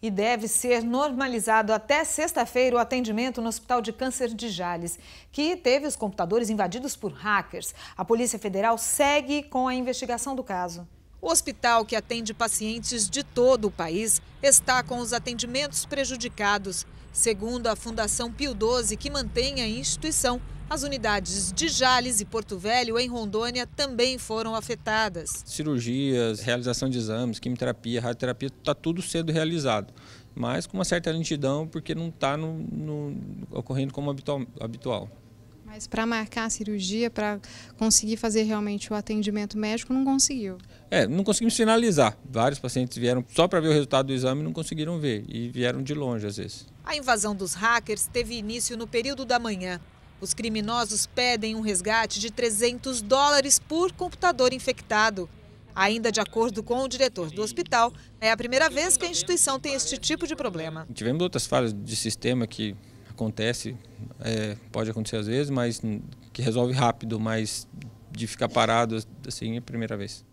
E deve ser normalizado até sexta-feira o atendimento no Hospital de Câncer de Jales, que teve os computadores invadidos por hackers. A Polícia Federal segue com a investigação do caso. O hospital, que atende pacientes de todo o país, está com os atendimentos prejudicados. Segundo a Fundação Pio 12, que mantém a instituição, as unidades de Jales e Porto Velho, em Rondônia, também foram afetadas. Cirurgias, realização de exames, quimioterapia, radioterapia, está tudo sendo realizado. Mas com uma certa lentidão, porque não está no, no, ocorrendo como habitual. Mas para marcar a cirurgia, para conseguir fazer realmente o atendimento médico, não conseguiu? É, não conseguimos finalizar. Vários pacientes vieram só para ver o resultado do exame e não conseguiram ver. E vieram de longe, às vezes. A invasão dos hackers teve início no período da manhã. Os criminosos pedem um resgate de 300 dólares por computador infectado. Ainda de acordo com o diretor do hospital, é a primeira vez que a instituição tem este tipo de problema. Tivemos outras falhas de sistema que acontece, é, pode acontecer às vezes, mas que resolve rápido, mas de ficar parado assim é a primeira vez.